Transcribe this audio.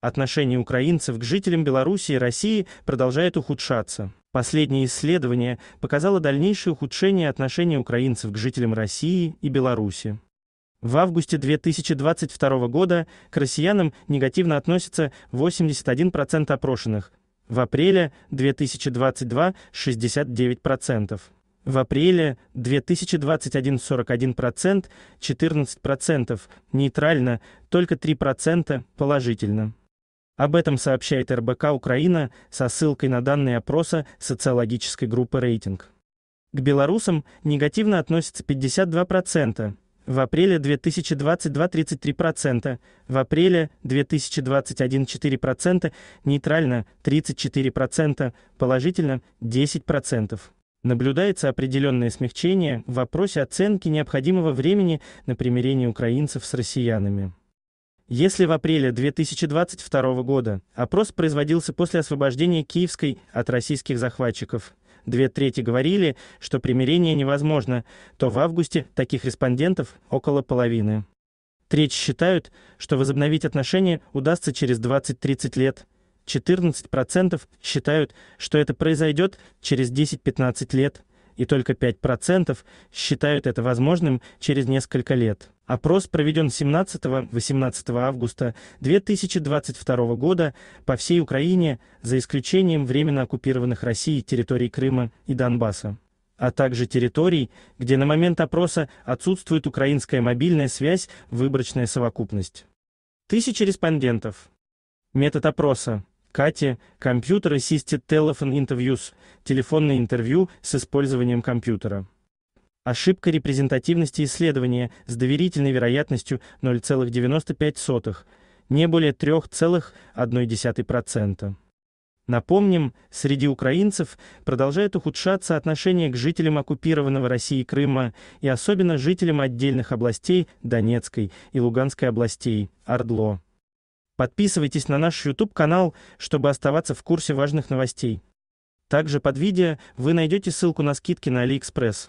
Отношение украинцев к жителям Беларуси и России продолжает ухудшаться. Последнее исследование показало дальнейшее ухудшение отношений украинцев к жителям России и Беларуси. В августе 2022 года к россиянам негативно относятся 81% опрошенных, в апреле 2022 – 69%, в апреле 2021 – 41%, 14% нейтрально, только 3% положительно. Об этом сообщает РБК Украина со ссылкой на данные опроса социологической группы «Рейтинг». К белорусам негативно относятся 52%, в апреле 2022 33%, в апреле 2021 4%, нейтрально 34%, положительно 10%. Наблюдается определенное смягчение в вопросе оценки необходимого времени на примирение украинцев с россиянами. Если в апреле 2022 года опрос производился после освобождения Киевской от российских захватчиков, две трети говорили, что примирение невозможно, то в августе таких респондентов около половины. Треть считают, что возобновить отношения удастся через 20-30 лет. 14% считают, что это произойдет через 10-15 лет, и только 5% считают это возможным через несколько лет. Опрос проведен 17-18 августа 2022 года по всей Украине, за исключением временно оккупированных Россией территорий Крыма и Донбасса, а также территорий, где на момент опроса отсутствует украинская мобильная связь, выборочная совокупность. Тысячи респондентов. Метод опроса. КАТЕ компьютер Assisted Telephone Interviews, телефонное интервью с использованием компьютера. Ошибка репрезентативности исследования с доверительной вероятностью 0,95, не более 3,1%. Напомним, среди украинцев продолжает ухудшаться отношение к жителям оккупированного России Крыма и особенно жителям отдельных областей Донецкой и Луганской областей Ордло. Подписывайтесь на наш YouTube-канал, чтобы оставаться в курсе важных новостей. Также под видео вы найдете ссылку на скидки на AliExpress.